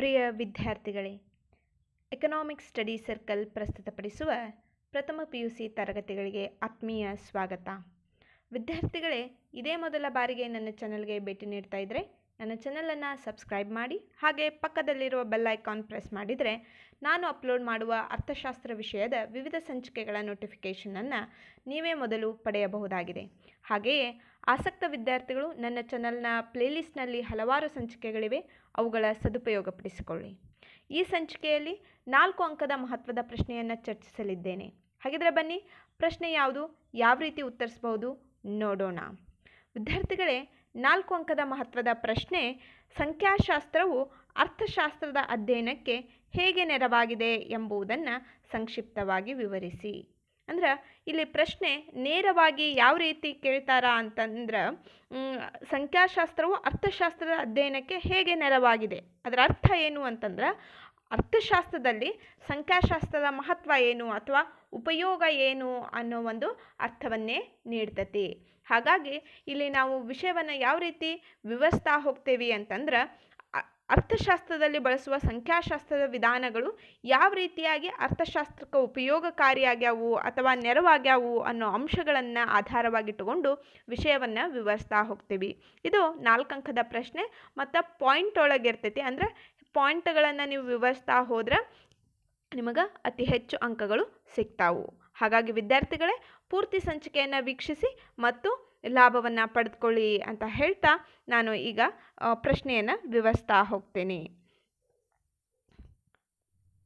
ಪ್ರಿಯ ವಿದ್ಯಾರ್ಥಿಗಳೇ economic study circle ಪ್ರಸ್ತುತಪಡಿಸುವ ಪ್ರಥಮ ಪಿ ಯು ಸಿ ತರಗತಿಗಳಿಗೆ ಆತ್ಮೀಯ ಸ್ವಾಗತ ವಿದ್ಯಾರ್ಥಿಗಳೇ ಇದೇ ಮೊದಲ ಬಾರಿಗೆ ನನ್ನ ಚಾನಲ್ಗೆ ಭೇಟಿ ನೀಡ್ತಾ ಇದ್ದರೆ ನನ್ನ ಚಾನಲನ್ನು ಸಬ್ಸ್ಕ್ರೈಬ್ ಮಾಡಿ ಹಾಗೆ ಪಕ್ಕದಲ್ಲಿರುವ ಬೆಲ್ ಐಕಾನ್ ಪ್ರೆಸ್ ಮಾಡಿದರೆ ನಾನು ಅಪ್ಲೋಡ್ ಮಾಡುವ ಅರ್ಥಶಾಸ್ತ್ರ ವಿಷಯದ ವಿವಿಧ ಸಂಚಿಕೆಗಳ ನೋಟಿಫಿಕೇಷನನ್ನು ನೀವೇ ಮೊದಲು ಪಡೆಯಬಹುದಾಗಿದೆ ಹಾಗೆಯೇ ಆಸಕ್ತ ವಿದ್ಯಾರ್ಥಿಗಳು ನನ್ನ ಚಾನಲ್ನ ಪ್ಲೇಲಿಸ್ಟ್ನಲ್ಲಿ ಹಲವಾರು ಸಂಚಿಕೆಗಳಿವೆ ಅವುಗಳ ಸದುಪಯೋಗಪಡಿಸಿಕೊಳ್ಳಿ ಈ ಸಂಚಿಕೆಯಲ್ಲಿ ನಾಲ್ಕು ಅಂಕದ ಮಹತ್ವದ ಪ್ರಶ್ನೆಯನ್ನು ಚರ್ಚಿಸಲಿದ್ದೇನೆ ಹಾಗಿದ್ರೆ ಬನ್ನಿ ಪ್ರಶ್ನೆ ಯಾವುದು ಯಾವ ರೀತಿ ಉತ್ತರಿಸಬಹುದು ನೋಡೋಣ ವಿದ್ಯಾರ್ಥಿಗಳೇ ನಾಲ್ಕು ಅಂಕದ ಮಹತ್ವದ ಪ್ರಶ್ನೆ ಸಂಖ್ಯಾಶಾಸ್ತ್ರವು ಅರ್ಥಶಾಸ್ತ್ರದ ಅಧ್ಯಯನಕ್ಕೆ ಹೇಗೆ ನೆರವಾಗಿದೆ ಎಂಬುದನ್ನು ಸಂಕ್ಷಿಪ್ತವಾಗಿ ವಿವರಿಸಿ ಅಂದ್ರೆ ಇಲ್ಲಿ ಪ್ರಶ್ನೆ ನೇರವಾಗಿ ಯಾವ ರೀತಿ ಕೇಳ್ತಾರ ಅಂತಂದ್ರೆ ಸಂಖ್ಯಾಶಾಸ್ತ್ರವು ಅರ್ಥಶಾಸ್ತ್ರದ ಅಧ್ಯಯನಕ್ಕೆ ಹೇಗೆ ನೆರವಾಗಿದೆ ಅದರ ಅರ್ಥ ಏನು ಅಂತಂದ್ರೆ ಅರ್ಥಶಾಸ್ತ್ರದಲ್ಲಿ ಸಂಖ್ಯಾಶಾಸ್ತ್ರದ ಮಹತ್ವ ಏನು ಅಥವಾ ಉಪಯೋಗ ಏನು ಅನ್ನೋ ಒಂದು ಅರ್ಥವನ್ನೇ ನೀಡ್ತತಿ ಹಾಗಾಗಿ ಇಲ್ಲಿ ನಾವು ವಿಷಯವನ್ನು ಯಾವ ರೀತಿ ವಿವರಿಸ್ತಾ ಹೋಗ್ತೇವೆ ಅಂತಂದ್ರೆ ಅರ್ಥಶಾಸ್ತ್ರದಲ್ಲಿ ಬಳಸುವ ಸಂಖ್ಯಾಶಾಸ್ತ್ರದ ವಿಧಾನಗಳು ಯಾವ ರೀತಿಯಾಗಿ ಅರ್ಥಶಾಸ್ತ್ರಕ್ಕೆ ಉಪಯೋಗಕಾರಿಯಾಗ್ಯಾವು ಅಥವಾ ನೆರವಾಗ್ಯಾವು ಅನ್ನೋ ಅಂಶಗಳನ್ನು ಆಧಾರವಾಗಿಟ್ಟುಕೊಂಡು ವಿಷಯವನ್ನು ವಿವರಿಸ್ತಾ ಹೋಗ್ತೀವಿ ಇದು ನಾಲ್ಕಂಕದ ಪ್ರಶ್ನೆ ಮತ್ತು ಪಾಯಿಂಟ್ ಇರ್ತೈತಿ ಅಂದರೆ ಪಾಯಿಂಟ್ಗಳನ್ನು ನೀವು ವಿವರಿಸ್ತಾ ಹೋದ್ರೆ ನಿಮಗೆ ಅತಿ ಹೆಚ್ಚು ಅಂಕಗಳು ಸಿಗ್ತಾವು ಹಾಗಾಗಿ ವಿದ್ಯಾರ್ಥಿಗಳೇ ಪೂರ್ತಿ ಸಂಚಿಕೆಯನ್ನು ವೀಕ್ಷಿಸಿ ಮತ್ತು ಲಾಭವನ್ನು ಪಡೆದುಕೊಳ್ಳಿ ಅಂತ ಹೇಳ್ತಾ ನಾನು ಈಗ ಪ್ರಶ್ನೆಯನ್ನು ವಿವರಿಸ್ತಾ ಹೋಗ್ತೇನೆ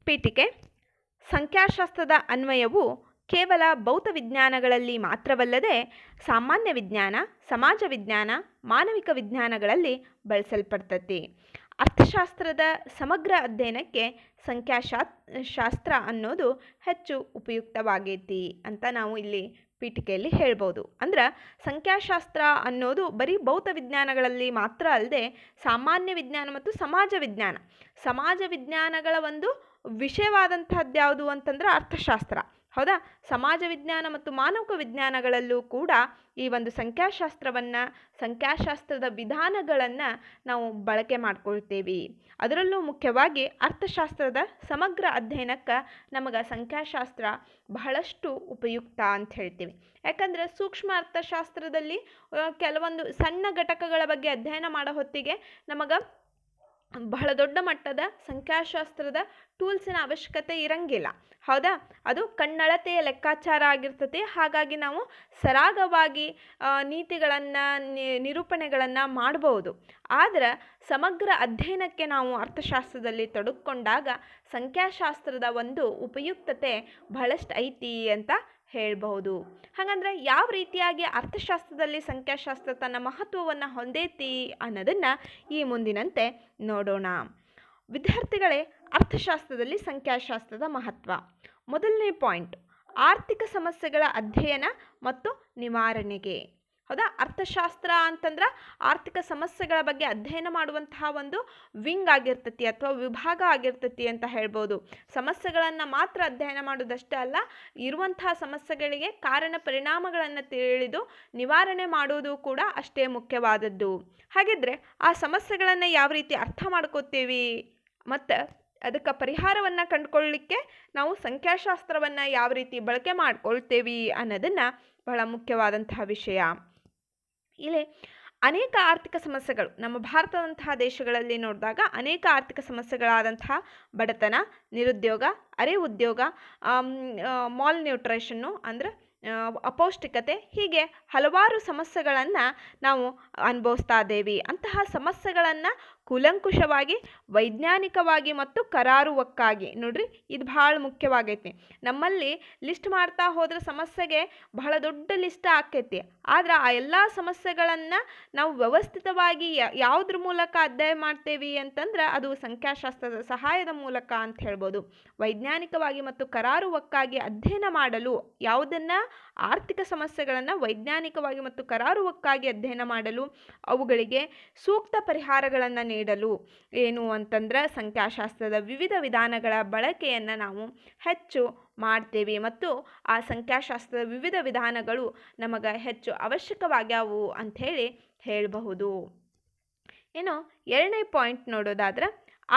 ಪೀಠಿಕೆ ಸಂಖ್ಯಾಶಾಸ್ತ್ರದ ಅನ್ವಯವು ಕೇವಲ ಭೌತ ವಿಜ್ಞಾನಗಳಲ್ಲಿ ಮಾತ್ರವಲ್ಲದೆ ಸಾಮಾನ್ಯ ವಿಜ್ಞಾನ ಸಮಾಜ ವಿಜ್ಞಾನ ಮಾನವಿಕ ವಿಜ್ಞಾನಗಳಲ್ಲಿ ಬಳಸಲ್ಪಡ್ತತಿ ಅರ್ಥಶಾಸ್ತ್ರದ ಸಮಗ್ರ ಅಧ್ಯಯನಕ್ಕೆ ಸಂಖ್ಯಾಶಾ ಶಾಸ್ತ್ರ ಅನ್ನೋದು ಹೆಚ್ಚು ಉಪಯುಕ್ತವಾಗೈತಿ ಅಂತ ನಾವು ಇಲ್ಲಿ ಪೀಠಿಕೆಯಲ್ಲಿ ಹೇಳ್ಬೋದು ಅಂದ್ರೆ ಸಂಖ್ಯಾಶಾಸ್ತ್ರ ಅನ್ನೋದು ಬರೀ ಭೌತ ವಿಜ್ಞಾನಗಳಲ್ಲಿ ಮಾತ್ರ ಅಲ್ಲದೆ ಸಾಮಾನ್ಯ ವಿಜ್ಞಾನ ಮತ್ತು ಸಮಾಜ ವಿಜ್ಞಾನ ಸಮಾಜ ವಿಜ್ಞಾನಗಳ ಒಂದು ವಿಷಯವಾದಂತಹದ್ದು ಯಾವುದು ಅಂತಂದ್ರೆ ಅರ್ಥಶಾಸ್ತ್ರ ಹೌದಾ ಸಮಾಜ ವಿಜ್ಞಾನ ಮತ್ತು ಮಾನವಕ ವಿಜ್ಞಾನಗಳಲ್ಲೂ ಕೂಡ ಈ ಒಂದು ಸಂಖ್ಯಾಶಾಸ್ತ್ರವನ್ನು ಸಂಖ್ಯಾಶಾಸ್ತ್ರದ ವಿಧಾನಗಳನ್ನು ನಾವು ಬಳಕೆ ಮಾಡ್ಕೊಳ್ತೇವೆ ಅದರಲ್ಲೂ ಮುಖ್ಯವಾಗಿ ಅರ್ಥಶಾಸ್ತ್ರದ ಸಮಗ್ರ ಅಧ್ಯಯನಕ್ಕೆ ನಮಗೆ ಸಂಖ್ಯಾಶಾಸ್ತ್ರ ಬಹಳಷ್ಟು ಉಪಯುಕ್ತ ಅಂತ ಹೇಳ್ತೀವಿ ಯಾಕಂದರೆ ಸೂಕ್ಷ್ಮ ಅರ್ಥಶಾಸ್ತ್ರದಲ್ಲಿ ಕೆಲವೊಂದು ಸಣ್ಣ ಘಟಕಗಳ ಬಗ್ಗೆ ಅಧ್ಯಯನ ಮಾಡೋ ಹೊತ್ತಿಗೆ ನಮಗೆ ಬಹಳ ದೊಡ್ಡ ಮಟ್ಟದ ಸಂಖ್ಯಾಶಾಸ್ತ್ರದ ಟೂಲ್ಸಿನ ಅವಶ್ಯಕತೆ ಇರಂಗಿಲ್ಲ ಹೌದಾ ಅದು ಕಣ್ಣಳತೆಯ ಲೆಕ್ಕಾಚಾರ ಆಗಿರ್ತತಿ ಹಾಗಾಗಿ ನಾವು ಸರಾಗವಾಗಿ ನೀತಿಗಳನ್ನು ನಿರೂಪಣೆಗಳನ್ನು ಮಾಡಬಹುದು ಆದರೆ ಸಮಗ್ರ ಅಧ್ಯಯನಕ್ಕೆ ನಾವು ಅರ್ಥಶಾಸ್ತ್ರದಲ್ಲಿ ತೊಡಕೊಂಡಾಗ ಸಂಖ್ಯಾಶಾಸ್ತ್ರದ ಒಂದು ಉಪಯುಕ್ತತೆ ಬಹಳಷ್ಟು ಐತಿ ಅಂತ ಹೇಳಬಹುದು ಹಾಗಂದ್ರೆ ಯಾವ ರೀತಿಯಾಗಿ ಅರ್ಥಶಾಸ್ತ್ರದಲ್ಲಿ ಸಂಖ್ಯಾಶಾಸ್ತ್ರ ತನ್ನ ಮಹತ್ವವನ್ನು ಹೊಂದೇತಿ ಅನ್ನೋದನ್ನು ಈ ಮುಂದಿನಂತೆ ನೋಡೋಣ ವಿದ್ಯಾರ್ಥಿಗಳೇ ಅರ್ಥಶಾಸ್ತ್ರದಲ್ಲಿ ಸಂಖ್ಯಾಶಾಸ್ತ್ರದ ಮಹತ್ವ ಮೊದಲನೇ ಪಾಯಿಂಟ್ ಆರ್ಥಿಕ ಸಮಸ್ಯೆಗಳ ಅಧ್ಯಯನ ಮತ್ತು ನಿವಾರಣೆಗೆ ಹೌದಾ ಅರ್ಥಶಾಸ್ತ್ರ ಅಂತಂದ್ರೆ ಆರ್ಥಿಕ ಸಮಸ್ಯೆಗಳ ಬಗ್ಗೆ ಅಧ್ಯಯನ ಮಾಡುವಂತಹ ಒಂದು ವಿಂಗ್ ಆಗಿರ್ತತಿ ಅಥವಾ ವಿಭಾಗ ಆಗಿರ್ತತಿ ಅಂತ ಹೇಳ್ಬೋದು ಸಮಸ್ಯೆಗಳನ್ನು ಮಾತ್ರ ಅಧ್ಯಯನ ಮಾಡೋದಷ್ಟೇ ಅಲ್ಲ ಇರುವಂತಹ ಸಮಸ್ಯೆಗಳಿಗೆ ಕಾರಣ ಪರಿಣಾಮಗಳನ್ನು ತಿಳಿದು ನಿವಾರಣೆ ಮಾಡುವುದು ಕೂಡ ಅಷ್ಟೇ ಮುಖ್ಯವಾದದ್ದು ಹಾಗಿದ್ರೆ ಆ ಸಮಸ್ಯೆಗಳನ್ನು ಯಾವ ರೀತಿ ಅರ್ಥ ಮಾಡ್ಕೋತೀವಿ ಮತ್ತು ಅದಕ್ಕೆ ಪರಿಹಾರವನ್ನು ಕಂಡುಕೊಳ್ಳಲಿಕ್ಕೆ ನಾವು ಸಂಖ್ಯಾಶಾಸ್ತ್ರವನ್ನು ಯಾವ ರೀತಿ ಬಳಕೆ ಮಾಡ್ಕೊಳ್ತೇವೆ ಅನ್ನೋದನ್ನು ಬಹಳ ಮುಖ್ಯವಾದಂತಹ ವಿಷಯ ಇಲ್ಲಿ ಅನೇಕ ಆರ್ಥಿಕ ಸಮಸ್ಯೆಗಳು ನಮ್ಮ ಭಾರತದಂತಹ ದೇಶಗಳಲ್ಲಿ ನೋಡಿದಾಗ ಅನೇಕ ಆರ್ಥಿಕ ಸಮಸ್ಯೆಗಳಾದಂತಹ ಬಡತನ ನಿರುದ್ಯೋಗ ಅರೆ ಉದ್ಯೋಗ ಮಾಲ್ ನ್ಯೂಟ್ರೇಷನ್ನು ಅಂದರೆ ಅಪೌಷ್ಟಿಕತೆ ಹೀಗೆ ಹಲವಾರು ಸಮಸ್ಯೆಗಳನ್ನು ನಾವು ಅನುಭವಿಸ್ತಾ ಇದ್ದೇವೆ ಅಂತಹ ಸಮಸ್ಯೆಗಳನ್ನು ಕೂಲಂಕುಷವಾಗಿ ವೈಜ್ಞಾನಿಕವಾಗಿ ಮತ್ತು ಕರಾರುವಕ್ಕಾಗಿ ನೋಡ್ರಿ ಇದು ಭಾಳ ಮುಖ್ಯವಾಗೈತಿ ನಮ್ಮಲ್ಲಿ ಲಿಸ್ಟ್ ಮಾಡ್ತಾ ಹೋದ್ರೆ ಸಮಸ್ಯೆಗೆ ಬಹಳ ದೊಡ್ಡ ಲಿಸ್ಟ್ ಆಕೈತಿ ಆದ್ರೆ ಆ ಎಲ್ಲ ಸಮಸ್ಯೆಗಳನ್ನು ನಾವು ವ್ಯವಸ್ಥಿತವಾಗಿ ಯಾವುದ್ರ ಮೂಲಕ ಅಧ್ಯಯನ ಮಾಡ್ತೇವಿ ಅಂತಂದ್ರೆ ಅದು ಸಂಖ್ಯಾಶಾಸ್ತ್ರದ ಸಹಾಯದ ಮೂಲಕ ಅಂತ ಹೇಳ್ಬೋದು ವೈಜ್ಞಾನಿಕವಾಗಿ ಮತ್ತು ಕರಾರುವಕ್ಕಾಗಿ ಅಧ್ಯಯನ ಮಾಡಲು ಯಾವುದನ್ನು ಆರ್ಥಿಕ ಸಮಸ್ಯೆಗಳನ್ನು ವೈಜ್ಞಾನಿಕವಾಗಿ ಮತ್ತು ಕರಾರುವಕ್ಕಾಗಿ ಅಧ್ಯಯನ ಮಾಡಲು ಅವುಗಳಿಗೆ ಸೂಕ್ತ ಪರಿಹಾರಗಳನ್ನು ನೀಡಲು ಏನು ಅಂತಂದ್ರೆ ಸಂಖ್ಯಾಶಾಸ್ತ್ರದ ವಿವಿಧ ವಿಧಾನಗಳ ಬಳಕೆಯನ್ನು ನಾವು ಹೆಚ್ಚು ಮಾಡ್ತೇವೆ ಮತ್ತು ಆ ಸಂಖ್ಯಾಶಾಸ್ತ್ರದ ವಿವಿಧ ವಿಧಾನಗಳು ನಮಗೆ ಹೆಚ್ಚು ಅವಶ್ಯಕವಾಗ್ಯಾವು ಅಂಥೇಳಿ ಹೇಳಬಹುದು ಏನು ಎರಡನೇ ಪಾಯಿಂಟ್ ನೋಡೋದಾದ್ರೆ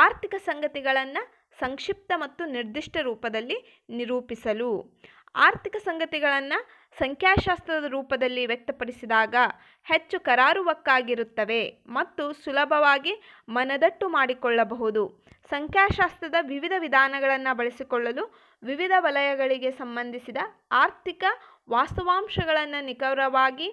ಆರ್ಥಿಕ ಸಂಗತಿಗಳನ್ನು ಸಂಕ್ಷಿಪ್ತ ಮತ್ತು ನಿರ್ದಿಷ್ಟ ರೂಪದಲ್ಲಿ ನಿರೂಪಿಸಲು ಆರ್ಥಿಕ ಸಂಗತಿಗಳನ್ನು ಸಂಖ್ಯಾಶಾಸ್ತ್ರದ ರೂಪದಲ್ಲಿ ವ್ಯಕ್ತಪಡಿಸಿದಾಗ ಹೆಚ್ಚು ಕರಾರುವಕ್ಕಾಗಿರುತ್ತವೆ ಮತ್ತು ಸುಲಭವಾಗಿ ಮನದಟ್ಟು ಮಾಡಿಕೊಳ್ಳಬಹುದು ಸಂಖ್ಯಾಶಾಸ್ತ್ರದ ವಿವಿಧ ವಿಧಾನಗಳನ್ನು ಬಳಸಿಕೊಳ್ಳಲು ವಿವಿಧ ವಲಯಗಳಿಗೆ ಸಂಬಂಧಿಸಿದ ಆರ್ಥಿಕ ವಾಸ್ತವಾಂಶಗಳನ್ನು ನಿಖರವಾಗಿ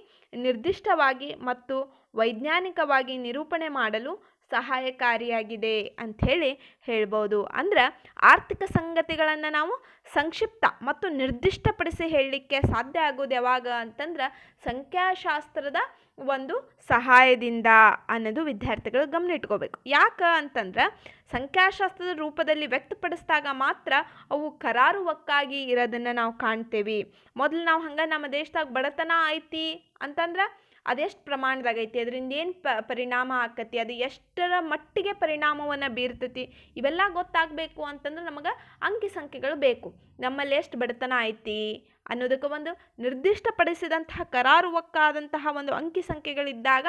ನಿರ್ದಿಷ್ಟವಾಗಿ ಮತ್ತು ವೈಜ್ಞಾನಿಕವಾಗಿ ನಿರೂಪಣೆ ಮಾಡಲು ಸಹಾಯಕಾರಿಯಾಗಿದೆ ಅಂಥೇಳಿ ಹೇಳ್ಬೋದು ಅಂದ್ರೆ ಆರ್ಥಿಕ ಸಂಗತಿಗಳನ್ನು ನಾವು ಸಂಕ್ಷಿಪ್ತ ಮತ್ತು ನಿರ್ದಿಷ್ಟಪಡಿಸಿ ಹೇಳಲಿಕ್ಕೆ ಸಾಧ್ಯ ಆಗೋದು ಯಾವಾಗ ಅಂತಂದ್ರೆ ಸಂಖ್ಯಾಶಾಸ್ತ್ರದ ಒಂದು ಸಹಾಯದಿಂದ ಅನ್ನೋದು ವಿದ್ಯಾರ್ಥಿಗಳು ಗಮನ ಇಟ್ಕೋಬೇಕು ಯಾಕೆ ಅಂತಂದ್ರೆ ಸಂಖ್ಯಾಶಾಸ್ತ್ರದ ರೂಪದಲ್ಲಿ ವ್ಯಕ್ತಪಡಿಸಿದಾಗ ಮಾತ್ರ ಅವು ಕರಾರುವಕ್ಕಾಗಿ ಇರೋದನ್ನು ನಾವು ಕಾಣ್ತೇವೆ ಮೊದಲು ನಾವು ಹಂಗೆ ನಮ್ಮ ದೇಶದಾಗ ಬಡತನ ಐತಿ ಅಂತಂದ್ರೆ ಅದೆಷ್ಟು ಪ್ರಮಾಣದಾಗ ಐತಿ ಅದರಿಂದ ಏನು ಪ ಪರಿಣಾಮ ಆಕತಿ ಅದು ಎಷ್ಟರ ಮಟ್ಟಿಗೆ ಪರಿಣಾಮವನ್ನು ಬೀರ್ತತಿ ಇವೆಲ್ಲ ಗೊತ್ತಾಗಬೇಕು ಅಂತಂದ್ರೆ ನಮಗೆ ಅಂಕಿ ಸಂಖ್ಯೆಗಳು ಬೇಕು ನಮ್ಮಲ್ಲಿ ಎಷ್ಟು ಬಡತನ ಐತಿ ಅನ್ನೋದಕ್ಕೆ ಒಂದು ನಿರ್ದಿಷ್ಟಪಡಿಸಿದಂತಹ ಕರಾರುವಕ್ಕಾದಂತಹ ಒಂದು ಅಂಕಿ ಸಂಖ್ಯೆಗಳಿದ್ದಾಗ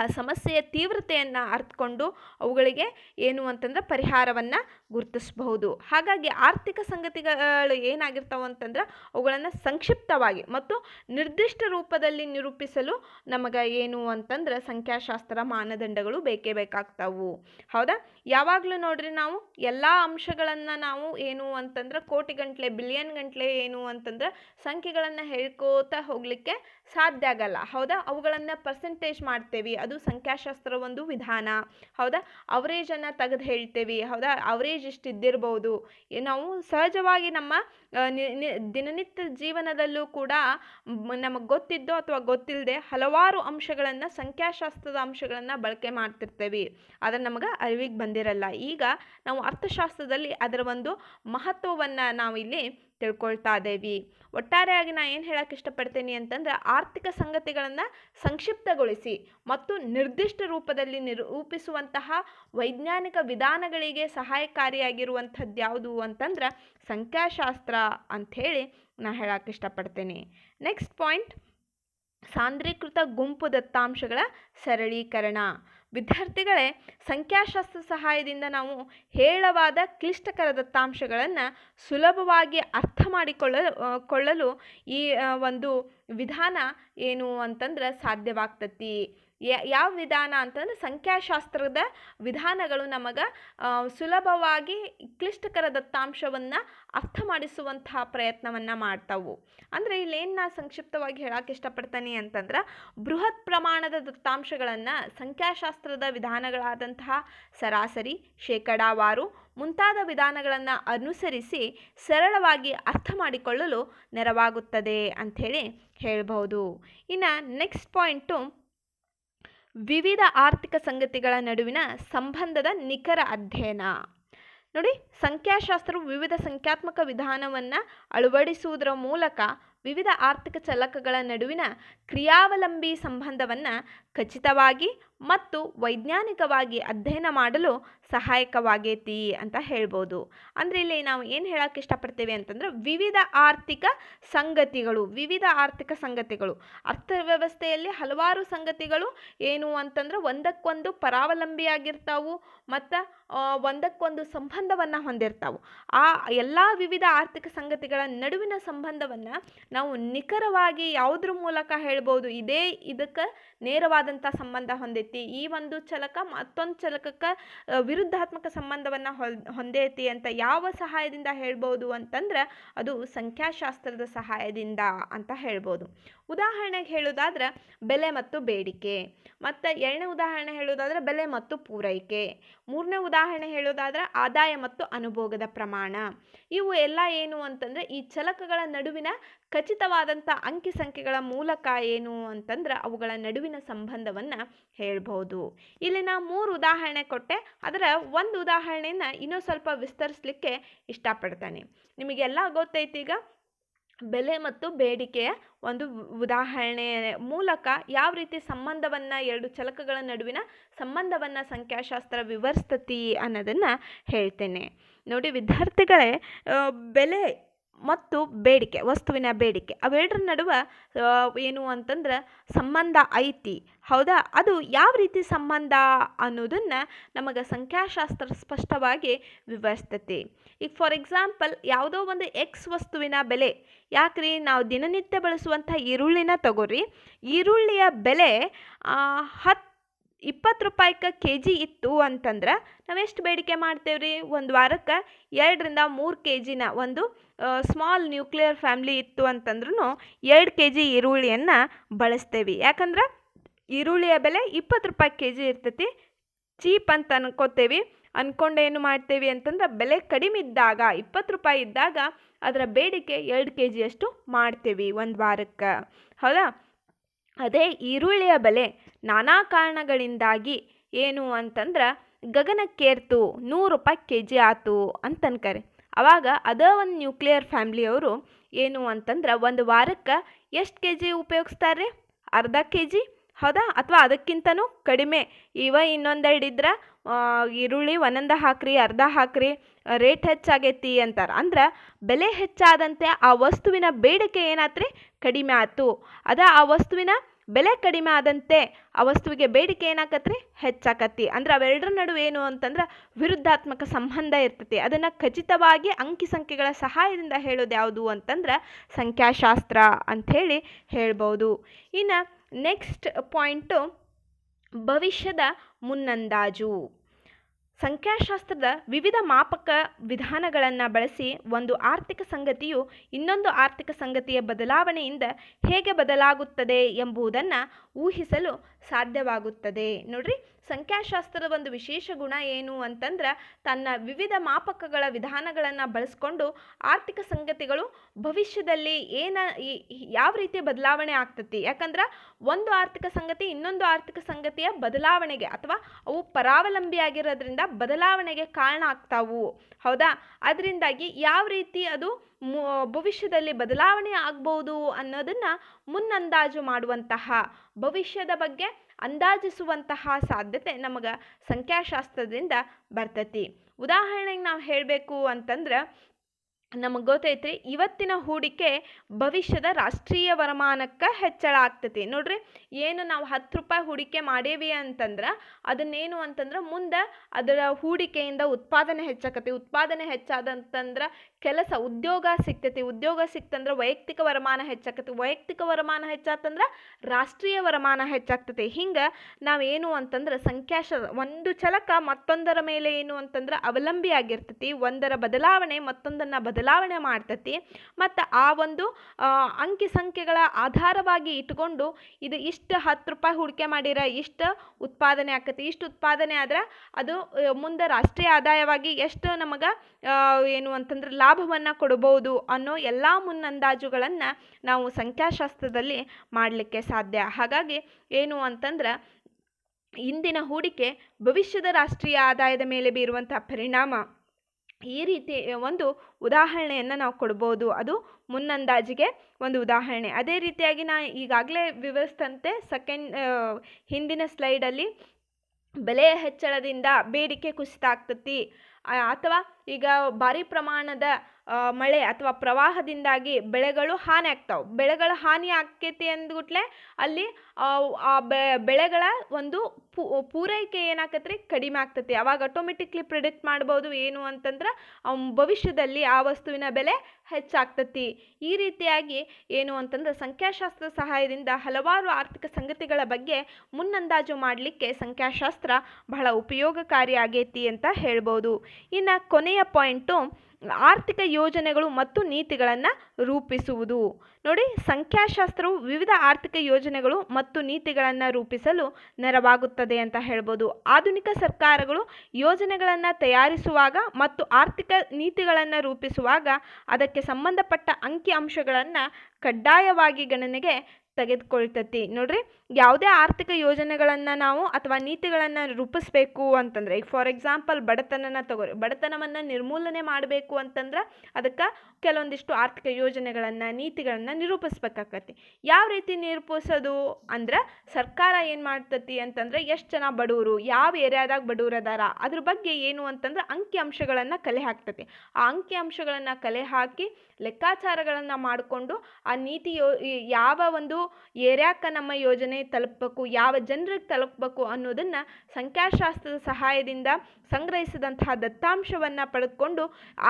ಆ ಸಮಸ್ಯೆಯ ತೀವ್ರತೆಯನ್ನು ಅರ್ಥಕೊಂಡು ಅವುಗಳಿಗೆ ಏನು ಅಂತಂದ್ರೆ ಪರಿಹಾರವನ್ನು ಗುರುತಿಸಬಹುದು ಹಾಗಾಗಿ ಆರ್ಥಿಕ ಸಂಗತಿಗಳು ಏನಾಗಿರ್ತಾವೆ ಅಂತಂದ್ರೆ ಅವುಗಳನ್ನು ಸಂಕ್ಷಿಪ್ತವಾಗಿ ಮತ್ತು ನಿರ್ದಿಷ್ಟ ರೂಪದಲ್ಲಿ ನಿರೂಪಿಸಲು ನಮಗೆ ಏನು ಅಂತಂದ್ರೆ ಸಂಖ್ಯಾಶಾಸ್ತ್ರ ಮಾನದಂಡಗಳು ಬೇಕೇ ಬೇಕಾಗ್ತಾವು ಹೌದಾ ಯಾವಾಗಲೂ ನೋಡ್ರಿ ನಾವು ಎಲ್ಲ ಅಂಶಗಳನ್ನು ನಾವು ಏನು ಅಂತಂದ್ರೆ ಕೋಟಿ ಗಂಟ್ಲೆ ಬಿಲಿಯನ್ ಗಂಟ್ಲೆ ಏನು ಅಂತಂದ್ರೆ ಸಂಖ್ಯೆಗಳನ್ನು ಹೇಳ್ಕೋತಾ ಹೋಗಲಿಕ್ಕೆ ಸಾಧ್ಯ ಆಗಲ್ಲ ಹೌದಾ ಅವುಗಳನ್ನು ಪರ್ಸೆಂಟೇಜ್ ಮಾಡ್ತೇವೆ ಅದು ಸಂಖ್ಯಾಶಾಸ್ತ್ರ ಒಂದು ವಿಧಾನ ಹೌದಾ ಅವರೇಜನ್ನು ತೆಗೆದು ಹೇಳ್ತೇವೆ ಹೌದಾ ಅವರೇಜ್ ಎಷ್ಟು ಇದ್ದಿರ್ಬೋದು ನಾವು ಸಹಜವಾಗಿ ನಮ್ಮ ದಿನನಿತ್ಯ ಜೀವನದಲ್ಲೂ ಕೂಡ ನಮಗೆ ಗೊತ್ತಿದ್ದೋ ಅಥವಾ ಗೊತ್ತಿಲ್ಲದೆ ಹಲವಾರು ಅಂಶಗಳನ್ನು ಸಂಖ್ಯಾಶಾಸ್ತ್ರದ ಅಂಶಗಳನ್ನು ಬಳಕೆ ಮಾಡ್ತಿರ್ತೇವೆ ಆದರೆ ನಮಗೆ ಅರಿವಿಗೆ ಬಂದಿರಲ್ಲ ಈಗ ನಾವು ಅರ್ಥಶಾಸ್ತ್ರದಲ್ಲಿ ಅದರ ಒಂದು ಮಹತ್ವವನ್ನು ನಾವಿಲ್ಲಿ ತಿಳ್ಕೊಳ್ತಾ ಇದ್ದೇವೆ ಒಟ್ಟಾರೆಯಾಗಿ ನಾನು ಏನು ಹೇಳಕ್ಕೆ ಇಷ್ಟಪಡ್ತೇನೆ ಅಂತಂದ್ರೆ ಆರ್ಥಿಕ ಸಂಗತಿಗಳನ್ನು ಸಂಕ್ಷಿಪ್ತಗೊಳಿಸಿ ಮತ್ತು ನಿರ್ದಿಷ್ಟ ರೂಪದಲ್ಲಿ ನಿರೂಪಿಸುವಂತಹ ವೈಜ್ಞಾನಿಕ ವಿಧಾನಗಳಿಗೆ ಸಹಾಯಕಾರಿಯಾಗಿರುವಂಥದ್ದು ಯಾವುದು ಅಂತಂದ್ರೆ ಸಂಖ್ಯಾಶಾಸ್ತ್ರ ಅಂಥೇಳಿ ನಾನು ಹೇಳಕ್ಕೆ ಇಷ್ಟಪಡ್ತೀನಿ ನೆಕ್ಸ್ಟ್ ಪಾಯಿಂಟ್ ಸಾಂದ್ರೀಕೃತ ಗುಂಪು ದತ್ತಾಂಶಗಳ ಸರಳೀಕರಣ ವಿದ್ಯಾರ್ಥಿಗಳೇ ಸಂಖ್ಯಾಶಾಸ್ತ್ರ ಸಹಾಯದಿಂದ ನಾವು ಹೇಳವಾದ ಕ್ಲಿಷ್ಟಕರ ದತ್ತಾಂಶಗಳನ್ನು ಸುಲಭವಾಗಿ ಅರ್ಥ ಮಾಡಿಕೊಳ್ಳಲು ಕೊಳ್ಳಲು ಈ ಒಂದು ವಿಧಾನ ಏನು ಅಂತಂದ್ರೆ ಸಾಧ್ಯವಾಗ್ತತಿ ಯಾವ ವಿಧಾನ ಅಂತಂದ್ರೆ ಸಂಖ್ಯಾಶಾಸ್ತ್ರದ ವಿಧಾನಗಳು ನಮಗೆ ಸುಲಭವಾಗಿ ಕ್ಲಿಷ್ಟಕರ ದತ್ತಾಂಶವನ್ನು ಅರ್ಥ ಮಾಡಿಸುವಂತಹ ಪ್ರಯತ್ನವನ್ನು ಮಾಡ್ತಾವು ಅಂದರೆ ಇಲ್ಲೇನು ನಾ ಸಂಕ್ಷಿಪ್ತವಾಗಿ ಹೇಳಕ್ಕೆ ಇಷ್ಟಪಡ್ತೀನಿ ಅಂತಂದ್ರೆ ಬೃಹತ್ ಪ್ರಮಾಣದ ದತ್ತಾಂಶಗಳನ್ನು ಸಂಖ್ಯಾಶಾಸ್ತ್ರದ ವಿಧಾನಗಳಾದಂತಹ ಸರಾಸರಿ ಶೇಕಡಾವಾರು ಮುಂತಾದ ವಿಧಾನಗಳನ್ನು ಅನುಸರಿಸಿ ಸರಳವಾಗಿ ಅರ್ಥ ಮಾಡಿಕೊಳ್ಳಲು ನೆರವಾಗುತ್ತದೆ ಅಂಥೇಳಿ ಹೇಳ್ಬೋದು ಇನ್ನು ನೆಕ್ಸ್ಟ್ ಪಾಯಿಂಟು ವಿವಿಧ ಆರ್ಥಿಕ ಸಂಗತಿಗಳ ನಡುವಿನ ಸಂಬಂಧದ ನಿಖರ ಅಧ್ಯಯನ ನೋಡಿ ಸಂಖ್ಯಾಶಾಸ್ತ್ರವು ವಿವಿಧ ಸಂಖ್ಯಾತ್ಮಕ ವಿಧಾನವನ್ನು ಅಳವಡಿಸುವುದರ ಮೂಲಕ ವಿವಿಧ ಆರ್ಥಿಕ ಚಲಕಗಳ ನಡುವಿನ ಕ್ರಿಯಾವಲಂಬಿ ಸಂಬಂಧವನ್ನು ಖಚಿತವಾಗಿ ಮತ್ತು ವೈಜ್ಞಾನಿಕವಾಗಿ ಅಧ್ಯಯನ ಮಾಡಲು ಸಹಾಯಕವಾಗೈತಿ ಅಂತ ಹೇಳ್ಬೋದು ಅಂದರೆ ಇಲ್ಲಿ ನಾವು ಏನು ಹೇಳೋಕ್ಕೆ ಇಷ್ಟಪಡ್ತೇವೆ ಅಂತಂದ್ರೆ ವಿವಿಧ ಆರ್ಥಿಕ ಸಂಗತಿಗಳು ವಿವಿಧ ಆರ್ಥಿಕ ಸಂಗತಿಗಳು ಅರ್ಥವ್ಯವಸ್ಥೆಯಲ್ಲಿ ಹಲವಾರು ಸಂಗತಿಗಳು ಏನು ಅಂತಂದ್ರೆ ಒಂದಕ್ಕೊಂದು ಪರಾವಲಂಬಿಯಾಗಿರ್ತಾವು ಮತ್ತು ಒಂದಕ್ಕೊಂದು ಸಂಬಂಧವನ್ನು ಹೊಂದಿರ್ತಾವು ಆ ಎಲ್ಲ ವಿವಿಧ ಆರ್ಥಿಕ ಸಂಗತಿಗಳ ನಡುವಿನ ಸಂಬಂಧವನ್ನು ನಾವು ನಿಖರವಾಗಿ ಯಾವುದ್ರ ಮೂಲಕ ಹೇಳ್ಬೋದು ಇದೇ ಇದಕ್ಕೆ ನೇರವಾದಂಥ ಸಂಬಂಧ ಹೊಂದಿ ಈ ಒಂದು ಚಲಕ ಮತ್ತೊಂದು ಚಲಕಕ್ಕ ವಿರುದ್ಧಾತ್ಮಕ ಸಂಬಂಧವನ್ನ ಹೊಂದೈತಿ ಅಂತ ಯಾವ ಸಹಾಯದಿಂದ ಹೇಳ್ಬೋದು ಅಂತಂದ್ರೆ ಅದು ಸಂಖ್ಯಾಶಾಸ್ತ್ರದ ಸಹಾಯದಿಂದ ಅಂತ ಹೇಳ್ಬೋದು ಉದಾಹರಣೆಗೆ ಹೇಳೋದಾದ್ರೆ ಬೆಲೆ ಮತ್ತು ಬೇಡಿಕೆ ಮತ್ತು ಎರಡನೇ ಉದಾಹರಣೆ ಹೇಳೋದಾದ್ರೆ ಬೆಲೆ ಮತ್ತು ಪೂರೈಕೆ ಮೂರನೇ ಉದಾಹರಣೆ ಹೇಳೋದಾದ್ರೆ ಆದಾಯ ಮತ್ತು ಅನುಭೋಗದ ಪ್ರಮಾಣ ಇವು ಎಲ್ಲ ಏನು ಅಂತಂದರೆ ಈ ಚಲಕಗಳ ನಡುವಿನ ಖಚಿತವಾದಂಥ ಅಂಕಿ ಸಂಖ್ಯೆಗಳ ಮೂಲಕ ಏನು ಅಂತಂದ್ರೆ ಅವುಗಳ ನಡುವಿನ ಸಂಬಂಧವನ್ನು ಹೇಳ್ಬೋದು ಇಲ್ಲಿ ನಾ ಮೂರು ಉದಾಹರಣೆ ಕೊಟ್ಟೆ ಅದರ ಒಂದು ಉದಾಹರಣೆಯನ್ನು ಇನ್ನೂ ಸ್ವಲ್ಪ ವಿಸ್ತರಿಸಲಿಕ್ಕೆ ಇಷ್ಟಪಡ್ತೇನೆ ನಿಮಗೆಲ್ಲ ಗೊತ್ತೈತಿ ಈಗ ಬೆಲೆ ಮತ್ತು ಬೇಡಿಕೆಯ ಒಂದು ಉದಾಹರಣೆ ಮೂಲಕ ಯಾವ ರೀತಿ ಸಂಬಂಧವನ್ನು ಎರಡು ಚಲಕಗಳ ನಡುವಿನ ಸಂಬಂಧವನ್ನು ಸಂಖ್ಯಾಶಾಸ್ತ್ರ ವಿವರಿಸ್ತತಿ ಅನ್ನೋದನ್ನು ಹೇಳ್ತೇನೆ ನೋಡಿ ವಿದ್ಯಾರ್ಥಿಗಳೇ ಬೆಲೆ ಮತ್ತು ಬೇಡಿಕೆ ವಸ್ತುವಿನ ಬೇಡಿಕೆ ಅವೆರಡರ ನಡುವೆ ಏನು ಅಂತಂದ್ರೆ ಸಂಬಂಧ ಐತಿ ಹೌದಾ ಅದು ಯಾವ ರೀತಿ ಸಂಬಂಧ ಅನ್ನೋದನ್ನು ನಮಗೆ ಸಂಖ್ಯಾಶಾಸ್ತ್ರ ಸ್ಪಷ್ಟವಾಗಿ ವಿವರಿಸ್ತತಿ ಈಗ ಫಾರ್ ಎಕ್ಸಾಂಪಲ್ ಯಾವುದೋ ಒಂದು ಎಕ್ಸ್ ವಸ್ತುವಿನ ಬೆಲೆ ಯಾಕ್ರಿ ನಾವು ದಿನನಿತ್ಯ ಬಳಸುವಂಥ ಈರುಳ್ಳಿನ ತಗೋರಿ ಈರುಳ್ಳಿಯ ಬೆಲೆ ಹತ್ತು ಇಪ್ಪತ್ತು ರೂಪಾಯ್ಗೆ ಕೆ ಜಿ ಇತ್ತು ಅಂತಂದ್ರೆ ನಾವೆಷ್ಟು ಬೇಡಿಕೆ ಮಾಡ್ತೇವೆ ರೀ ಒಂದು ವಾರಕ್ಕೆ ಎರಡರಿಂದ ಮೂರು ಕೆ ಜಿನ ಒಂದು ಸ್ಮಾಲ್ ನ್ಯೂಕ್ಲಿಯರ್ ಫ್ಯಾಮ್ಲಿ ಇತ್ತು ಅಂತಂದ್ರೂ ಎರಡು ಕೆ ಜಿ ಈರುಳ್ಳಿಯನ್ನು ಬಳಸ್ತೇವೆ ಯಾಕಂದ್ರೆ ಈರುಳ್ಳಿಯ ಬೆಲೆ ಇಪ್ಪತ್ತು ರೂಪಾಯಿ ಕೆ ಜಿ ಇರ್ತೈತಿ ಚೀಪ್ ಅಂತ ಅನ್ಕೋತೇವೆ ಅಂದ್ಕೊಂಡು ಏನು ಮಾಡ್ತೇವೆ ಅಂತಂದ್ರೆ ಬೆಲೆ ಕಡಿಮೆ ಇದ್ದಾಗ ಇಪ್ಪತ್ತು ರೂಪಾಯಿ ಇದ್ದಾಗ ಅದರ ಬೇಡಿಕೆ ಎರಡು ಕೆ ಜಿಯಷ್ಟು ಮಾಡ್ತೇವೆ ಒಂದು ವಾರಕ್ಕೆ ಹೌದಾ ಅದೇ ಈರುಳ್ಳಿಯ ಬೆಲೆ ನಾನಾ ಕಾರಣಗಳಿಂದಾಗಿ ಏನು ಅಂತಂದ್ರೆ ಗಗನಕ್ಕೇರ್ತು ನೂರು ರೂಪಾಯಿ ಕೆ ಜಿ ಆತು ಅಂತನ್ಕರೆ ಅವಾಗ ಅದ ಒಂದು ನ್ಯೂಕ್ಲಿಯರ್ ಫ್ಯಾಮ್ಲಿಯವರು ಏನು ಅಂತಂದ್ರೆ ಒಂದು ವಾರಕ್ಕೆ ಎಷ್ಟು ಕೆ ಜಿ ಉಪಯೋಗಿಸ್ತಾರೆ ಅರ್ಧ ಕೆ ಜಿ ಹೌದಾ ಅಥವಾ ಅದಕ್ಕಿಂತನೂ ಕಡಿಮೆ ಇವ ಇನ್ನೊಂದೆರಡು ಇದ್ರೆ ಈರುಳ್ಳಿ ಒಂದೊಂದು ಹಾಕ್ರಿ ಅರ್ಧ ಹಾಕ್ರಿ ರೇಟ್ ಹೆಚ್ಚಾಗೈತಿ ಅಂತಾರೆ ಅಂದ್ರೆ ಬೆಲೆ ಹೆಚ್ಚಾದಂತೆ ಆ ವಸ್ತುವಿನ ಬೇಡಿಕೆ ಏನಾತ್ರಿ ಕಡಿಮೆ ಆಯ್ತು ಅದ ಆ ವಸ್ತುವಿನ ಬೆಲೆ ಕಡಿಮೆ ಆದಂತೆ ಆ ವಸ್ತುವಿಗೆ ಬೇಡಿಕೆ ಏನಾಕತ್ರಿ ಹೆಚ್ಚಾಕತ್ತಿ ಅಂದ್ರೆ ಅವೆರಡರ ನಡುವೆ ಏನು ಅಂತಂದ್ರೆ ವಿರುದ್ಧಾತ್ಮಕ ಸಂಬಂಧ ಇರ್ತೈತಿ ಅದನ್ನು ಖಚಿತವಾಗಿ ಅಂಕಿ ಸಂಖ್ಯೆಗಳ ಸಹಾಯದಿಂದ ಹೇಳೋದು ಯಾವುದು ಅಂತಂದ್ರೆ ಸಂಖ್ಯಾಶಾಸ್ತ್ರ ಅಂಥೇಳಿ ಹೇಳ್ಬೋದು ಇನ್ನು ನೆಕ್ಸ್ಟ್ ಪಾಯಿಂಟು ಭವಿಷ್ಯದ ಮುನ್ನಂದಾಜು ಸಂಖ್ಯಾಶಾಸ್ತ್ರದ ವಿವಿಧ ಮಾಪಕ ವಿಧಾನಗಳನ್ನು ಬಳಸಿ ಒಂದು ಆರ್ಥಿಕ ಸಂಗತಿಯು ಇನ್ನೊಂದು ಆರ್ಥಿಕ ಸಂಗತಿಯ ಬದಲಾವಣೆಯಿಂದ ಹೇಗೆ ಬದಲಾಗುತ್ತದೆ ಎಂಬುದನ್ನು ಊಹಿಸಲು ಸಾಧ್ಯವಾಗುತ್ತದೆ ನೋಡ್ರಿ ಸಂಖ್ಯಾಶಾಸ್ತ್ರದ ಒಂದು ವಿಶೇಷ ಗುಣ ಏನು ಅಂತಂದ್ರೆ ತನ್ನ ವಿವಿಧ ಮಾಪಕಗಳ ವಿಧಾನಗಳನ್ನು ಬಳಸ್ಕೊಂಡು ಆರ್ಥಿಕ ಸಂಗತಿಗಳು ಭವಿಷ್ಯದಲ್ಲಿ ಏನ ಯಾವ ರೀತಿಯ ಬದಲಾವಣೆ ಆಗ್ತತಿ ಯಾಕಂದ್ರೆ ಒಂದು ಆರ್ಥಿಕ ಸಂಗತಿ ಇನ್ನೊಂದು ಆರ್ಥಿಕ ಸಂಗತಿಯ ಬದಲಾವಣೆಗೆ ಅಥವಾ ಅವು ಪರಾವಲಂಬಿಯಾಗಿರೋದ್ರಿಂದ ಬದಲಾವಣೆಗೆ ಕಾರಣ ಆಗ್ತಾವು ಹೌದಾ ಅದರಿಂದಾಗಿ ಯಾವ ರೀತಿ ಅದು ಭವಿಷ್ಯದಲ್ಲಿ ಬದಲಾವಣೆ ಆಗ್ಬೋದು ಅನ್ನೋದನ್ನ ಮುನ್ನಂದಾಜು ಮಾಡುವಂತಹ ಭವಿಷ್ಯದ ಬಗ್ಗೆ ಅಂದಾಜಿಸುವಂತಹ ಸಾಧ್ಯತೆ ನಮಗ ಸಂಖ್ಯಾಶಾಸ್ತ್ರದಿಂದ ಬರ್ತತಿ ಉದಾಹರಣೆಗೆ ನಾವು ಹೇಳಬೇಕು ಅಂತಂದ್ರೆ ನಮಗೆ ಗೊತ್ತೈತ್ರಿ ಇವತ್ತಿನ ಹೂಡಿಕೆ ಭವಿಷ್ಯದ ರಾಷ್ಟ್ರೀಯ ವರಮಾನಕ್ಕೆ ಹೆಚ್ಚಳ ಆಗ್ತತಿ ನೋಡ್ರಿ ಏನು ನಾವು ಹತ್ತು ರೂಪಾಯಿ ಹೂಡಿಕೆ ಮಾಡೇವಿ ಅಂತಂದ್ರೆ ಅದನ್ನೇನು ಅಂತಂದ್ರೆ ಮುಂದೆ ಅದರ ಹೂಡಿಕೆಯಿಂದ ಉತ್ಪಾದನೆ ಹೆಚ್ಚಾಕತಿ ಉತ್ಪಾದನೆ ಹೆಚ್ಚಾದಂತಂದ್ರೆ ಕೆಲಸ ಉದ್ಯೋಗ ಸಿಗ್ತೈತಿ ಉದ್ಯೋಗ ಸಿಕ್ತಂದ್ರೆ ವೈಯಕ್ತಿಕ ವರಮಾನ ಹೆಚ್ಚಾಕತಿ ವೈಯಕ್ತಿಕ ವರಮಾನ ಹೆಚ್ಚಾತಂದ್ರೆ ರಾಷ್ಟ್ರೀಯ ವರಮಾನ ಹೆಚ್ಚಾಗ್ತತಿ ಹಿಂಗೆ ನಾವೇನು ಅಂತಂದ್ರೆ ಸಂಖ್ಯಾಶ ಒಂದು ಛಲಕ ಮತ್ತೊಂದರ ಮೇಲೆ ಏನು ಅಂತಂದ್ರೆ ಆಗಿರ್ತತಿ ಒಂದರ ಬದಲಾವಣೆ ಮತ್ತೊಂದನ್ನು ಬದಲ ಬದಲಾವಣೆ ಮಾಡ್ತತಿ ಮತ್ತು ಆ ಒಂದು ಅಂಕಿ ಸಂಖ್ಯೆಗಳ ಆಧಾರವಾಗಿ ಇಟ್ಕೊಂಡು ಇದು ಇಷ್ಟು ಹತ್ತು ರೂಪಾಯಿ ಹೂಡಿಕೆ ಮಾಡಿರ ಇಷ್ಟು ಉತ್ಪಾದನೆ ಆಕತಿ ಇಷ್ಟು ಉತ್ಪಾದನೆ ಆದ್ರೆ ಅದು ಮುಂದೆ ರಾಷ್ಟ್ರೀಯ ಆದಾಯವಾಗಿ ಎಷ್ಟು ನಮಗೆ ಏನು ಅಂತಂದ್ರೆ ಲಾಭವನ್ನು ಕೊಡಬಹುದು ಅನ್ನೋ ಎಲ್ಲ ಮುನ್ನಂದಾಜುಗಳನ್ನು ನಾವು ಸಂಖ್ಯಾಶಾಸ್ತ್ರದಲ್ಲಿ ಮಾಡಲಿಕ್ಕೆ ಸಾಧ್ಯ ಹಾಗಾಗಿ ಏನು ಅಂತಂದ್ರೆ ಇಂದಿನ ಹೂಡಿಕೆ ಭವಿಷ್ಯದ ರಾಷ್ಟ್ರೀಯ ಆದಾಯದ ಮೇಲೆ ಬೀರುವಂಥ ಪರಿಣಾಮ ಈ ರೀತಿ ಒಂದು ಉದಾಹರಣೆಯನ್ನು ನಾವು ಕೊಡ್ಬೋದು ಅದು ಮುನ್ನಂದಾಜಿಗೆ ಒಂದು ಉದಾಹರಣೆ ಅದೇ ರೀತಿಯಾಗಿ ನಾ ಈಗಾಗಲೇ ವಿವರಿಸಿದಂತೆ ಸೆಕೆಂಡ್ ಹಿಂದಿನ ಸ್ಲೈಡಲ್ಲಿ ಬೆಲೆಯ ಹೆಚ್ಚಳದಿಂದ ಬೇಡಿಕೆ ಕುಸಿತ ಆಗ್ತತಿ ಅಥವಾ ಈಗ ಭಾರಿ ಪ್ರಮಾಣದ ಮಳೆ ಅಥವಾ ಪ್ರವಾಹದಿಂದಾಗಿ ಬೆಳೆಗಳು ಹಾನಿ ಆಗ್ತಾವೆ ಬೆಳೆಗಳ ಹಾನಿ ಆಕ್ಕೈತಿ ಅಂದ್ಗುಟ್ಲೆ ಅಲ್ಲಿ ಆ ಬೆಳೆಗಳ ಒಂದು ಪೂರೈಕೆ ಏನಾಕತ್ರಿ ಕಡಿಮೆ ಆಗ್ತತಿ ಅವಾಗ ಆಟೋಮೆಟಿಕ್ಲಿ ಪ್ರಿಡಿಕ್ಟ್ ಮಾಡ್ಬೋದು ಏನು ಅಂತಂದ್ರೆ ಭವಿಷ್ಯದಲ್ಲಿ ಆ ವಸ್ತುವಿನ ಬೆಲೆ ಹೆಚ್ಚಾಗ್ತತಿ ಈ ರೀತಿಯಾಗಿ ಏನು ಅಂತಂದ್ರೆ ಸಂಖ್ಯಾಶಾಸ್ತ್ರ ಸಹಾಯದಿಂದ ಹಲವಾರು ಆರ್ಥಿಕ ಸಂಗತಿಗಳ ಬಗ್ಗೆ ಮುನ್ನಂದಾಜು ಮಾಡಲಿಕ್ಕೆ ಸಂಖ್ಯಾಶಾಸ್ತ್ರ ಬಹಳ ಆಗೈತಿ ಅಂತ ಹೇಳ್ಬೋದು ಇನ್ನು ಕೊನೆಯ ಪಾಯಿಂಟು ಆರ್ಥಿಕ ಯೋಜನೆಗಳು ಮತ್ತು ನೀತಿಗಳನ್ನು ರೂಪಿಸುವುದು ನೋಡಿ ಸಂಖ್ಯಾಶಾಸ್ತ್ರವು ವಿವಿಧ ಆರ್ಥಿಕ ಯೋಜನೆಗಳು ಮತ್ತು ನೀತಿಗಳನ್ನು ರೂಪಿಸಲು ನೆರವಾಗುತ್ತದೆ ಅಂತ ಹೇಳ್ಬೋದು ಆಧುನಿಕ ಸರ್ಕಾರಗಳು ಯೋಜನೆಗಳನ್ನು ತಯಾರಿಸುವಾಗ ಮತ್ತು ಆರ್ಥಿಕ ನೀತಿಗಳನ್ನು ರೂಪಿಸುವಾಗ ಅದಕ್ಕೆ ಸಂಬಂಧಪಟ್ಟ ಅಂಕಿ ಅಂಶಗಳನ್ನು ಕಡ್ಡಾಯವಾಗಿ ಗಣನೆಗೆ ತೆಗೆದುಕೊಳ್ತತಿ ನೋಡ್ರಿ ಯಾವುದೇ ಆರ್ಥಿಕ ಯೋಜನೆಗಳನ್ನು ನಾವು ಅಥವಾ ನೀತಿಗಳನ್ನು ರೂಪಿಸ್ಬೇಕು ಅಂತಂದ್ರೆ ಈಗ ಫಾರ್ ಎಕ್ಸಾಂಪಲ್ ಬಡತನನ ತಗೋರಿ ಬಡತನವನ್ನು ನಿರ್ಮೂಲನೆ ಮಾಡಬೇಕು ಅಂತಂದ್ರೆ ಅದಕ್ಕೆ ಕೆಲವೊಂದಿಷ್ಟು ಆರ್ಥಿಕ ಯೋಜನೆಗಳನ್ನು ನೀತಿಗಳನ್ನು ನಿರೂಪಿಸ್ಬೇಕಾಗತ್ತೆ ಯಾವ ರೀತಿ ನಿರೂಪಿಸೋದು ಅಂದ್ರೆ ಸರ್ಕಾರ ಏನು ಮಾಡ್ತತಿ ಅಂತಂದ್ರೆ ಎಷ್ಟು ಜನ ಬಡವರು ಯಾವ ಏರಿಯಾದಾಗ ಬಡವರು ಅದಾರ ಅದ್ರ ಬಗ್ಗೆ ಏನು ಅಂತಂದ್ರೆ ಅಂಕಿ ಅಂಶಗಳನ್ನು ಕಲೆ ಹಾಕ್ತತಿ ಆ ಅಂಕಿ ಅಂಶಗಳನ್ನು ಕಲೆ ಹಾಕಿ ಲೆಕ್ಕಾಚಾರಗಳನ್ನು ಮಾಡಿಕೊಂಡು ಆ ನೀತಿ ಯೋ ಯಾವ ಒಂದು ಏರಿಯಾಕ್ಕೆ ನಮ್ಮ ಯೋಜನೆ ತಲುಪಬೇಕು ಯಾವ ಜನರಿಗೆ ತಲುಪಬೇಕು ಅನ್ನೋದನ್ನು ಸಂಖ್ಯಾಶಾಸ್ತ್ರದ ಸಹಾಯದಿಂದ ಸಂಗ್ರಹಿಸಿದಂತಹ ದತ್ತಾಂಶವನ್ನು ಪಡೆದುಕೊಂಡು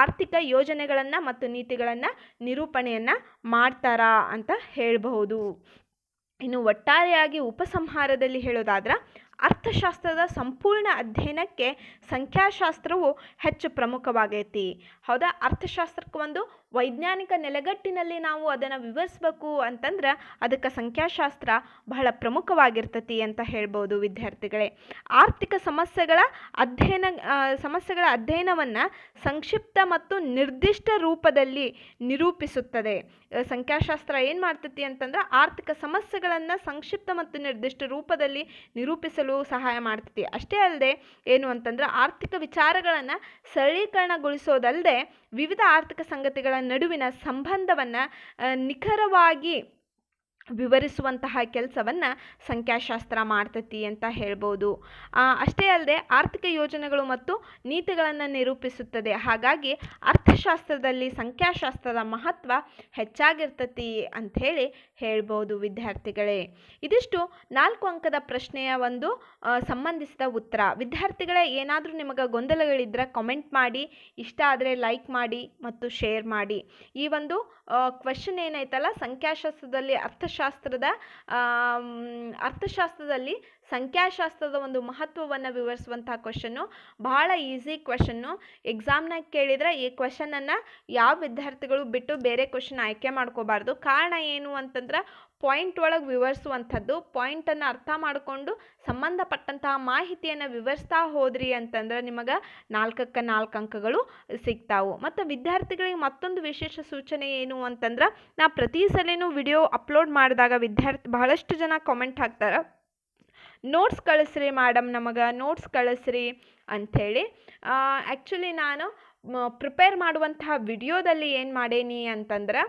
ಆರ್ಥಿಕ ಯೋಜನೆಗಳನ್ನು ಮತ್ತು ನೀತಿ ನೀತಿಗಳನ್ನು ನಿರೂಪಣೆಯನ್ನ ಮಾಡ್ತಾರಾ ಅಂತ ಹೇಳಬಹುದು ಇನ್ನು ಒಟ್ಟಾರೆಯಾಗಿ ಉಪಸಂಹಾರದಲ್ಲಿ ಹೇಳೋದಾದ್ರೆ ಅರ್ಥಶಾಸ್ತ್ರದ ಸಂಪೂರ್ಣ ಅಧ್ಯಯನಕ್ಕೆ ಸಂಖ್ಯಾಶಾಸ್ತ್ರವು ಹೆಚ್ಚು ಪ್ರಮುಖವಾಗೈತಿ ಹೌದಾ ಅರ್ಥಶಾಸ್ತ್ರಕ್ಕೆ ಒಂದು ವೈಜ್ಞಾನಿಕ ನೆಲೆಗಟ್ಟಿನಲ್ಲಿ ನಾವು ಅದನ್ನು ವಿವರಿಸ್ಬೇಕು ಅಂತಂದ್ರೆ ಅದಕ್ಕೆ ಸಂಖ್ಯಾಶಾಸ್ತ್ರ ಬಹಳ ಪ್ರಮುಖವಾಗಿರ್ತತಿ ಅಂತ ಹೇಳ್ಬೋದು ವಿದ್ಯಾರ್ಥಿಗಳೇ ಆರ್ಥಿಕ ಸಮಸ್ಯೆಗಳ ಅಧ್ಯಯನ ಸಮಸ್ಯೆಗಳ ಅಧ್ಯಯನವನ್ನು ಸಂಕ್ಷಿಪ್ತ ಮತ್ತು ನಿರ್ದಿಷ್ಟ ರೂಪದಲ್ಲಿ ನಿರೂಪಿಸುತ್ತದೆ ಸಂಖ್ಯಾಶಾಸ್ತ್ರ ಏನು ಮಾಡ್ತತಿ ಅಂತಂದ್ರೆ ಆರ್ಥಿಕ ಸಮಸ್ಯೆಗಳನ್ನು ಸಂಕ್ಷಿಪ್ತ ಮತ್ತು ನಿರ್ದಿಷ್ಟ ರೂಪದಲ್ಲಿ ನಿರೂಪಿಸಲು ಸಹಾಯ ಮಾಡ್ತತಿ ಅಷ್ಟೇ ಅಲ್ಲದೆ ಏನು ಅಂತಂದ್ರೆ ಆರ್ಥಿಕ ವಿಚಾರಗಳನ್ನು ಸರಳೀಕರಣಗೊಳಿಸೋದಲ್ಲದೆ ವಿವಿಧ ಆರ್ಥಿಕ ಸಂಗತಿಗಳನ್ನು ನಡುವಿನ ಸಂಬಂಧವನ್ನು ನಿಖರವಾಗಿ ವಿವರಿಸುವಂತಹ ಕೆಲಸವನ್ನು ಸಂಖ್ಯಾಶಾಸ್ತ್ರ ಮಾಡ್ತತಿ ಅಂತ ಹೇಳ್ಬೋದು ಅಷ್ಟೇ ಅಲ್ಲದೆ ಆರ್ಥಿಕ ಯೋಜನೆಗಳು ಮತ್ತು ನೀತಿಗಳನ್ನು ನಿರೂಪಿಸುತ್ತದೆ ಹಾಗಾಗಿ ಅರ್ಥಶಾಸ್ತ್ರದಲ್ಲಿ ಸಂಖ್ಯಾಶಾಸ್ತ್ರದ ಮಹತ್ವ ಹೆಚ್ಚಾಗಿರ್ತತಿ ಅಂಥೇಳಿ ಹೇಳ್ಬೋದು ವಿದ್ಯಾರ್ಥಿಗಳೇ ಇದಿಷ್ಟು ನಾಲ್ಕು ಅಂಕದ ಪ್ರಶ್ನೆಯ ಒಂದು ಸಂಬಂಧಿಸಿದ ಉತ್ತರ ವಿದ್ಯಾರ್ಥಿಗಳೇ ಏನಾದರೂ ನಿಮಗೆ ಗೊಂದಲಗಳಿದ್ರೆ ಕಮೆಂಟ್ ಮಾಡಿ ಇಷ್ಟ ಆದರೆ ಲೈಕ್ ಮಾಡಿ ಮತ್ತು ಶೇರ್ ಮಾಡಿ ಈ ಒಂದು ಕ್ವೆಶನ್ ಏನೈತಲ್ಲ ಸಂಖ್ಯಾಶಾಸ್ತ್ರದಲ್ಲಿ ಅರ್ಥಶಾಸ್ತ್ರದ ಅರ್ಥಶಾಸ್ತ್ರದಲ್ಲಿ ಸಂಖ್ಯಾಶಾಸ್ತ್ರದ ಒಂದು ಮಹತ್ವವನ್ನು ವಿವರಿಸುವಂತಹ ಕ್ವಶನ್ನು ಬಹಳ ಈಸಿ ಕ್ವಶನ್ನು ಎಕ್ಸಾಮ್ನ ಕೇಳಿದರೆ ಈ ಕ್ವಶನನ್ನು ಯಾವ ವಿದ್ಯಾರ್ಥಿಗಳು ಬಿಟ್ಟು ಬೇರೆ ಕ್ವಶನ್ ಆಯ್ಕೆ ಮಾಡ್ಕೋಬಾರ್ದು ಕಾರಣ ಏನು ಅಂತಂದ್ರೆ ಪಾಯಿಂಟ್ ಒಳಗೆ ವಿವರಿಸುವಂಥದ್ದು ಪಾಯಿಂಟನ್ನು ಅರ್ಥ ಮಾಡಿಕೊಂಡು ಸಂಬಂಧಪಟ್ಟಂತಹ ಮಾಹಿತಿಯನ್ನು ವಿವರಿಸ್ತಾ ಹೋದ್ರಿ ಅಂತಂದ್ರೆ ನಿಮಗೆ ನಾಲ್ಕಕ್ಕೆ ನಾಲ್ಕು ಅಂಕಗಳು ಸಿಗ್ತಾವು ಮತ್ತು ವಿದ್ಯಾರ್ಥಿಗಳಿಗೆ ಮತ್ತೊಂದು ವಿಶೇಷ ಸೂಚನೆ ಏನು ಅಂತಂದ್ರೆ ನಾ ಪ್ರತಿ ಸಲನೂ ವಿಡಿಯೋ ಅಪ್ಲೋಡ್ ಮಾಡಿದಾಗ ವಿದ್ಯಾರ್ಥಿ ಬಹಳಷ್ಟು ಜನ ಕಾಮೆಂಟ್ ಹಾಕ್ತಾರೆ ನೋಟ್ಸ್ ಕಳಿಸ್ರಿ ಮೇಡಮ್ ನಮಗೆ ನೋಟ್ಸ್ ಕಳಿಸ್ರಿ ಅಂಥೇಳಿ ಆ್ಯಕ್ಚುಲಿ ನಾನು ಪ್ರಿಪೇರ್ ಮಾಡುವಂತಹ ವಿಡಿಯೋದಲ್ಲಿ ಏನು ಮಾಡೇನಿ ಅಂತಂದ್ರೆ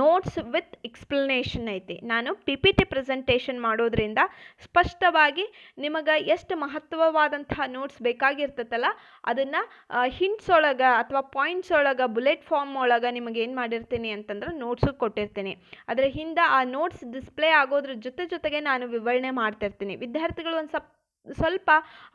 ನೋಟ್ಸ್ ವಿತ್ ಎಕ್ಸ್ಪ್ಲನೇಷನ್ ಐತಿ ನಾನು ಪಿ ಪಿ ಟಿ ಪ್ರೆಸೆಂಟೇಷನ್ ಮಾಡೋದ್ರಿಂದ ಸ್ಪಷ್ಟವಾಗಿ ನಿಮಗೆ ಎಷ್ಟು ಮಹತ್ವವಾದಂತಹ ನೋಟ್ಸ್ ಬೇಕಾಗಿರ್ತೈತಲ್ಲ ಅದನ್ನು ಹಿಂಟ್ಸ್ ಒಳಗೆ ಅಥವಾ ಪಾಯಿಂಟ್ಸ್ ಒಳಗೆ ಬುಲೆಟ್ ಫಾರ್ಮ್ ಒಳಗೆ ನಿಮಗೆ ಏನು ಮಾಡಿರ್ತೀನಿ ಅಂತಂದ್ರೆ ನೋಟ್ಸು ಕೊಟ್ಟಿರ್ತೀನಿ ಅದರ ಹಿಂದ ಆ ನೋಟ್ಸ್ ಡಿಸ್ಪ್ಲೇ ಆಗೋದ್ರ ಜೊತೆ ಜೊತೆಗೆ ನಾನು ವಿವರಣೆ ಮಾಡ್ತಿರ್ತೀನಿ ವಿದ್ಯಾರ್ಥಿಗಳು ಒಂದು ಸ್ವಲ್ಪ ಸ್ವಲ್ಪ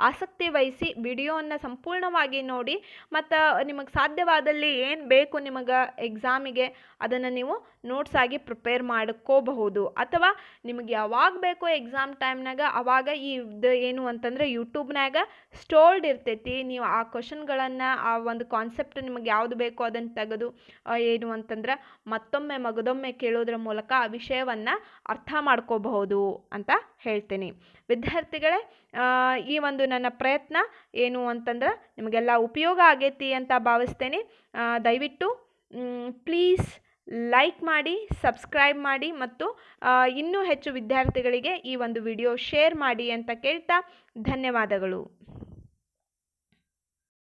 ಆಸಕ್ತಿ ವಹಿಸಿ ವಿಡಿಯೋವನ್ನು ಸಂಪೂರ್ಣವಾಗಿ ನೋಡಿ ಮತ್ತು ನಿಮಗೆ ಸಾಧ್ಯವಾದಲ್ಲಿ ಏನು ಬೇಕು ನಿಮಗೆ ಎಕ್ಸಾಮಿಗೆ ಅದನ್ನು ನೀವು ನೋಟ್ಸ್ ಆಗಿ ಪ್ರಿಪೇರ್ ಮಾಡ್ಕೋಬಹುದು ಅಥವಾ ನಿಮಗೆ ಯಾವಾಗ ಬೇಕೋ ಎಕ್ಸಾಮ್ ಟೈಮ್ನಾಗ ಆವಾಗ ಈ ಏನು ಅಂತಂದರೆ ಯೂಟ್ಯೂಬ್ನಾಗ ಸ್ಟೋರ್ಡ್ ಇರ್ತೈತಿ ನೀವು ಆ ಕ್ವಶನ್ಗಳನ್ನು ಆ ಒಂದು ಕಾನ್ಸೆಪ್ಟ್ ನಿಮಗೆ ಯಾವುದು ಬೇಕೋ ಅದನ್ನು ತೆಗೆದು ಏನು ಅಂತಂದ್ರೆ ಮತ್ತೊಮ್ಮೆ ಮಗದೊಮ್ಮೆ ಕೇಳೋದ್ರ ಮೂಲಕ ಆ ವಿಷಯವನ್ನು ಅರ್ಥ ಮಾಡ್ಕೋಬಹುದು ಅಂತ ಹೇಳ್ತೀನಿ ವಿದ್ಯಾರ್ಥಿಗಳೇ ಈ ಒಂದು ನನ್ನ ಪ್ರಯತ್ನ ಏನು ಅಂತಂದ್ರೆ ನಿಮಗೆಲ್ಲ ಉಪಯೋಗ ಆಗೈತಿ ಅಂತ ಭಾವಿಸ್ತೇನೆ ದಯವಿಟ್ಟು ಪ್ಲೀಸ್ ಲೈಕ್ ಮಾಡಿ ಸಬ್ಸ್ಕ್ರೈಬ್ ಮಾಡಿ ಮತ್ತು ಇನ್ನೂ ಹೆಚ್ಚು ವಿದ್ಯಾರ್ಥಿಗಳಿಗೆ ಈ ಒಂದು ವಿಡಿಯೋ ಶೇರ್ ಮಾಡಿ ಅಂತ ಕೇಳ್ತಾ ಧನ್ಯವಾದಗಳು